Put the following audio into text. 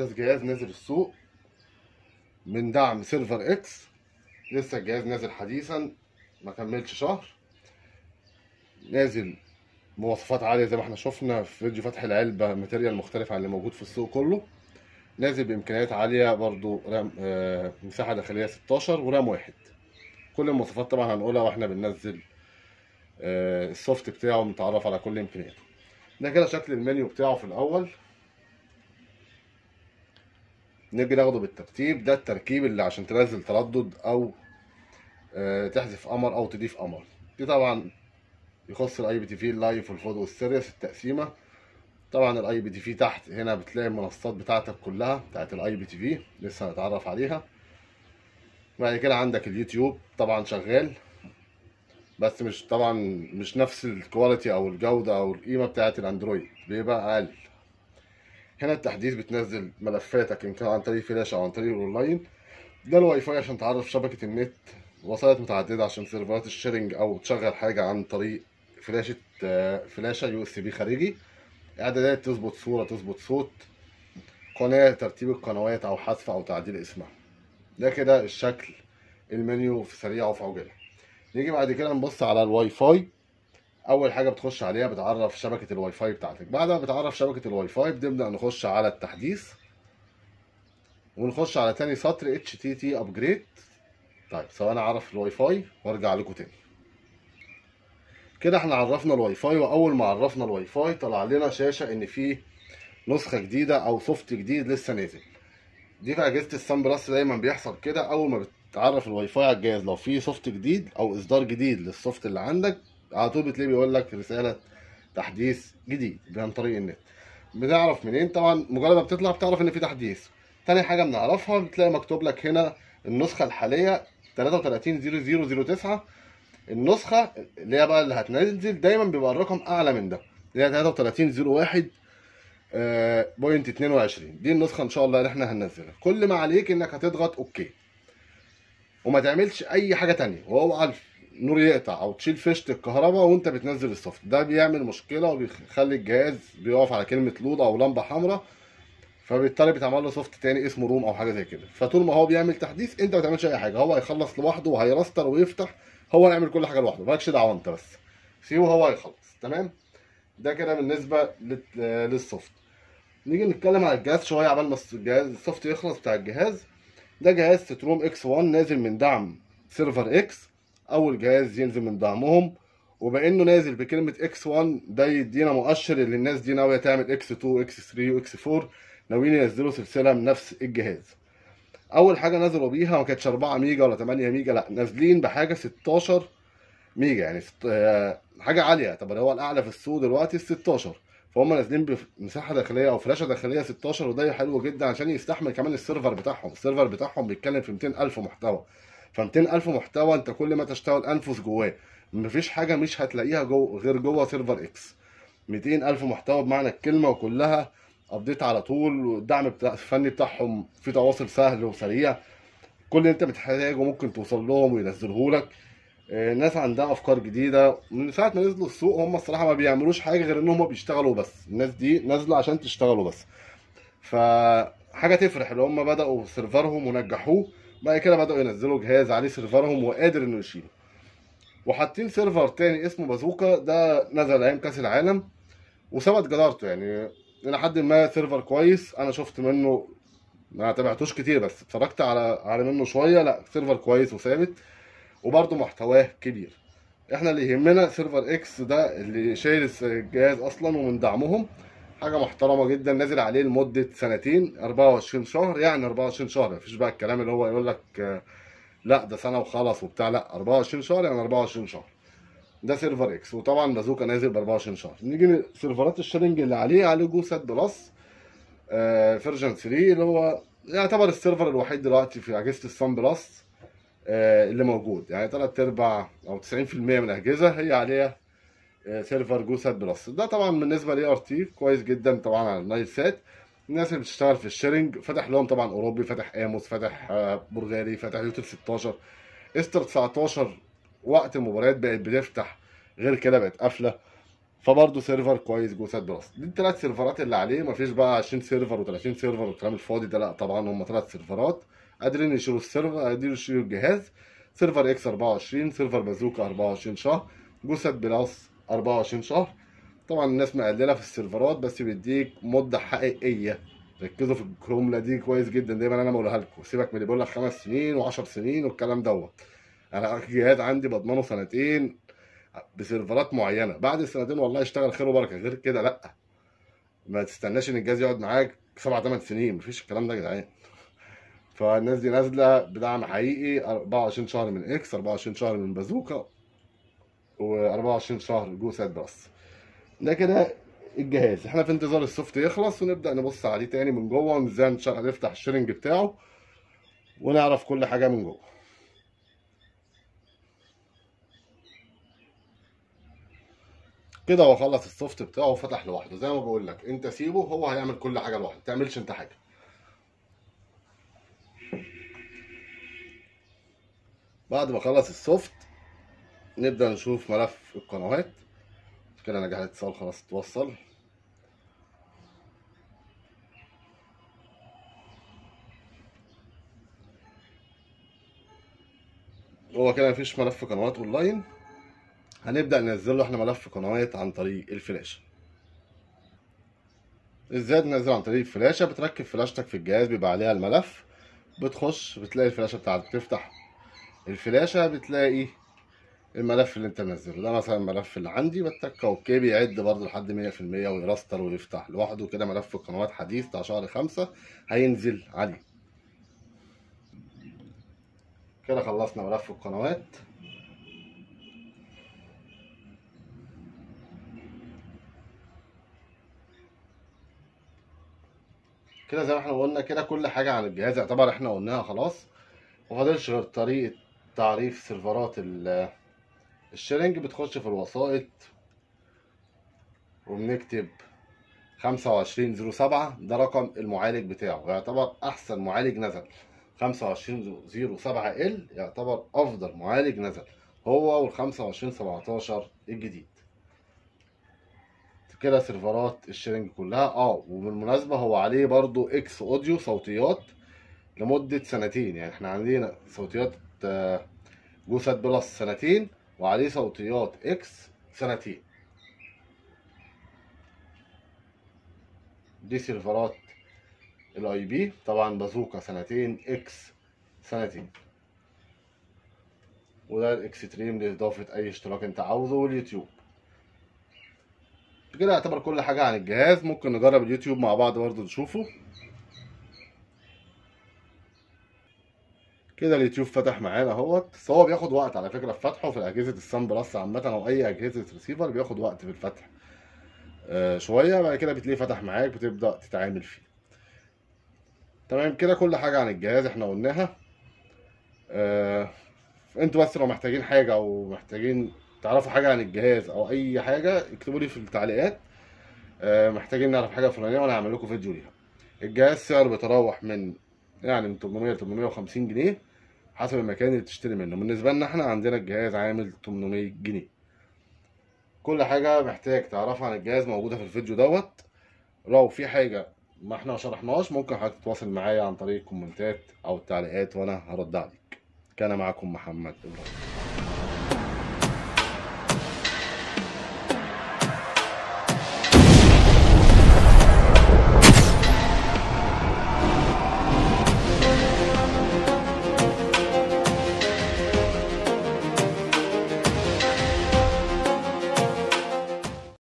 احدث جهاز نازل السوق من دعم سيرفر اكس لسه الجهاز نازل حديثا ما كملش شهر نازل مواصفات عاليه زي ما احنا شفنا في فيديو فتح العلبه ماتيريال مختلف عن اللي موجود في السوق كله نازل بامكانيات عاليه برضو رام آه مساحه داخليه 16 ورام واحد كل المواصفات طبعا هنقولها واحنا بننزل آه السوفت بتاعه ونتعرف على كل امكانياته ده كده شكل المنيو بتاعه في الاول نيجي ناخده بالترتيب ده التركيب اللي عشان تنزل تردد او آه، تحذف قمر او تضيف قمر دي طبعا يخص الاي بي تي في اللايف والفود والسيريس التقسيمه طبعا الاي بي تي في تحت هنا بتلاقي المنصات بتاعتك كلها بتاعت الاي بي تي في لسه هنتعرف عليها بعد كده عندك اليوتيوب طبعا شغال بس مش طبعا مش نفس الكواليتي او الجوده او القيمه بتاعت الاندرويد بيبقى اقل هنا التحديث بتنزل ملفاتك ان كان عن طريق فلاش او عن طريق الاونلاين ده الواي فاي عشان تعرف شبكه النت وسائط متعدده عشان سيرفرات الشيرنج او تشغل حاجه عن طريق فلاشه آه، فلاشه يو اس بي خارجي اعدادات تظبط صوره تظبط صوت قناه ترتيب القنوات او حذف او تعديل اسمها ده كده الشكل المنيو في سريع وفي عجله نيجي بعد كده نبص على الواي فاي اول حاجه بتخش عليها بتعرف شبكه الواي فاي بتاعتك بعدها بتعرف شبكه الواي فاي بنبدا نخش على التحديث ونخش على تاني سطر اتش تي تي ابجريد طيب سواء اعرف الواي فاي وارجع لكم تاني كده احنا عرفنا الواي فاي واول ما عرفنا الواي فاي طلع لنا شاشه ان في نسخه جديده او سوفت جديد لسه نازل دي في اجهزه السام بلس دايما بيحصل كده اول ما بتعرف الواي فاي على الجهاز لو في سوفت جديد او اصدار جديد للسوفت اللي عندك على طول بتلاقيه بيقول لك رساله تحديث جديد عن طريق النت بنعرف منين طبعا مجرد ما بتطلع بتعرف ان في تحديث تاني حاجه بنعرفها بتلاقي مكتوب لك هنا النسخه الحاليه 33009 النسخه اللي هي بقى اللي هتنزل دايما بيبقى الرقم اعلى من ده اللي هي 3301 آه، بوينت 22 دي النسخه ان شاء الله اللي احنا هننزلها كل ما عليك انك هتضغط اوكي وما تعملش اي حاجه تانية واوعى النور يقطع او تشيل فيشه الكهرباء وانت بتنزل السوفت ده بيعمل مشكله وبيخلي الجهاز بيقف على كلمه لود او لمبه حمراء فبالتالي بيتعمل له سوفت تاني اسمه روم او حاجه زي كده فطول ما هو بيعمل تحديث انت ما بتعملش اي حاجه هو هيخلص لوحده وهيرستر ويفتح هو هيعمل كل حاجه لوحده مالكش دعوه انت بس سيبه هو هيخلص تمام ده كده بالنسبه للسوفت نيجي نتكلم على الجهاز شويه عبال ما الجهاز السوفت يخلص بتاع الجهاز ده جهاز ستروم اكس 1 نازل من دعم سيرفر اكس اول جهاز ينزل من دعمهم وبانه نازل بكلمه اكس 1 ده يدينا مؤشر ان الناس دي ناويه تعمل اكس 2 واكس 3 واكس 4 ناويين ينزلوا سلسله من نفس الجهاز اول حاجه نزلوا بيها ما كانتش 4 ميجا ولا 8 ميجا لا نازلين بحاجه 16 ميجا يعني آه، حاجه عاليه طب هو الاعلى في السوق دلوقتي ال 16 فهم نازلين بمساحه داخليه او فلاشه داخليه 16 وده حلو جدا عشان يستحمل كمان السيرفر بتاعهم السيرفر بتاعهم بيتكلم في 200000 محتوى ف ألف محتوى انت كل ما تشتغل انفس جواه مفيش حاجه مش هتلاقيها جو غير جوه سيرفر اكس ألف محتوى بمعنى الكلمه وكلها ابديت على طول والدعم بتاع الفني بتاعهم في تواصل سهل وسريع كل اللي انت بتحتاجه ممكن توصل لهم وينزله لك آه، ناس عندها افكار جديده من ساعه ما نزلوا السوق هم الصراحه ما بيعملوش حاجه غير ان هم بيشتغلوا بس الناس دي نازله عشان تشتغلوا بس فحاجه تفرح اللي هم بداوا سيرفرهم ونجحوه بعد كده بدأوا ينزلوا جهاز عليه سيرفرهم وقادر انه يشيله وحاطين سيرفر تاني اسمه بازوكا ده نزل ايام كاس العالم وثبت جدارته يعني الى حد ما سيرفر كويس انا شفت منه ما تابعتوش كتير بس اتفرجت على على منه شويه لا سيرفر كويس وثابت وبرده محتواه كبير احنا اللي يهمنا سيرفر اكس ده اللي شايل الجهاز اصلا ومن دعمهم حاجه محترمه جدا نازل عليه لمده سنتين 24 شهر يعني 24 شهر مفيش بقى الكلام اللي هو يقول لك لا ده سنه وخلاص وبتاع لا 24 شهر يعني 24 شهر ده سيرفر اكس وطبعا بازوكا نازل ب 24 شهر نيجي لسيرفرات الشيرنج اللي عليه عليه جو سات بلس آه، فيرجن 3 اللي هو يعتبر السيرفر الوحيد دلوقتي في اجهزه السان بلس آه، اللي موجود يعني 3 ارباع او 90% من الاجهزه هي عليها سيرفر جو سات بلس ده طبعا بالنسبه لاي ار تي كويس جدا طبعا على النايل سات الناس اللي بتشتغل في الشيرنج فاتح لهم طبعا اوروبي فاتح اموس فاتح آه، برغالي فاتح يوتيوب 16 استر 19 وقت المباريات بقت بتفتح غير كده بقت قافله فبرضه سيرفر كويس جو سات بلس دي الثلاث سيرفرات اللي عليه مفيش بقى 20 سيرفر و30 سيرفر والكلام الفاضي ده لا طبعا هم ثلاث سيرفرات قادرين يشيلوا السيرفر قادرين يشيلوا الجهاز سيرفر اكس 24 سيرفر بازوكا 24 شهر جو سات بلس 24 شهر طبعا الناس مقلله في السيرفرات بس بيديك مده حقيقيه ركزوا في الجمله دي كويس جدا دايما انا بقولها لكم سيبك من اللي بيقول لك خمس سنين وعشر سنين والكلام دوت انا جهاد عندي بضمنه سنتين بسيرفرات معينه بعد السنتين والله اشتغل خير وبركه غير كده لا ما تستناش ان الجهاز يقعد معاك سبع ثمان سنين مفيش الكلام ده يا جدعان فالناس دي نازله بدعم حقيقي 24 شهر من اكس 24 شهر من بازوكا و24 شهر جو سات بس ده كده الجهاز احنا في انتظار السوفت يخلص ونبدا نبص عليه تاني من جوه ونزان نفتح الشيرنج بتاعه ونعرف كل حاجه من جوه كده هو خلص السوفت بتاعه وفتح لوحده زي ما بقول لك انت سيبه هو هيعمل كل حاجه لوحده ما تعملش انت حاجه بعد ما خلص السوفت نبدأ نشوف ملف القنوات كده انا جهزت اتصال خلاص اتوصل هو كده مفيش ملف قنوات اونلاين هنبدأ ننزل له احنا ملف قنوات عن طريق الفلاشة ازاي ننزل عن طريق الفلاشة بتركب فلاشتك في الجهاز بيبقى عليها الملف بتخش بتلاقي الفلاشة بتاعتك بتفتح الفلاشة بتلاقي الملف اللي انت منزله ده مثلا الملف اللي عندي بتك اوكي بيعد برضه لحد 100% ويراستر ويفتح لوحده كده ملف القنوات حديث بتاع شهر 5 هينزل عليه كده خلصنا ملف القنوات كده زي ما احنا قلنا كده كل حاجه عن الجهاز يعتبر احنا قلناها خلاص وفاضلش غير طريقه تعريف سيرفرات ال الشرنج بتخش في الوسائط وبنكتب خمسة وعشرين زيرو سبعة ده رقم المعالج بتاعه يعتبر أحسن معالج نزل خمسة وعشرين زيرو سبعة ال يعتبر أفضل معالج نزل هو والخمسة وعشرين سبعتاشر الجديد كده سيرفرات الشيرنج كلها اه وبالمناسبة هو عليه برضو اكس اوديو صوتيات لمدة سنتين يعني احنا عندنا صوتيات آه، جوسات بلس سنتين وعليه صوتيات اكس سنتين دي سيرفرات الاي بي طبعا بازوكا سنتين اكس سنتين وده الاكستريم لاضافه اي اشتراك انت عاوزه واليوتيوب كده اعتبر كل حاجه عن الجهاز ممكن نجرب اليوتيوب مع بعض برضه نشوفه كده اليوتيوب فتح معانا اهوت بس هو بياخد وقت على فكره في فتحه في اجهزه السان بلس عامه او اي اجهزه ريسيفر بياخد وقت في الفتح آه، شويه بعد كده بتلاقيه فتح معاك بتبدا تتعامل فيه تمام كده كل حاجه عن الجهاز احنا قلناها آه انتوا بس لو محتاجين حاجه او محتاجين تعرفوا حاجه عن الجهاز او اي حاجه اكتبوا لي في التعليقات آه محتاجين نعرف حاجه فلانيه وانا هعمل لكم فيديو ليها الجهاز سعر بيتراوح من يعني من 800 ل 850 جنيه حسب المكان اللي بتشتري منه بالنسبه لنا احنا عندنا الجهاز عامل 800 جنيه كل حاجه محتاج تعرفها عن الجهاز موجوده في الفيديو دوت لو في حاجه ما احنا شرحناهاش ممكن حضرتك تتواصل معايا عن طريق الكومنتات او التعليقات وانا هرد عليك كان معكم محمد ابراهيم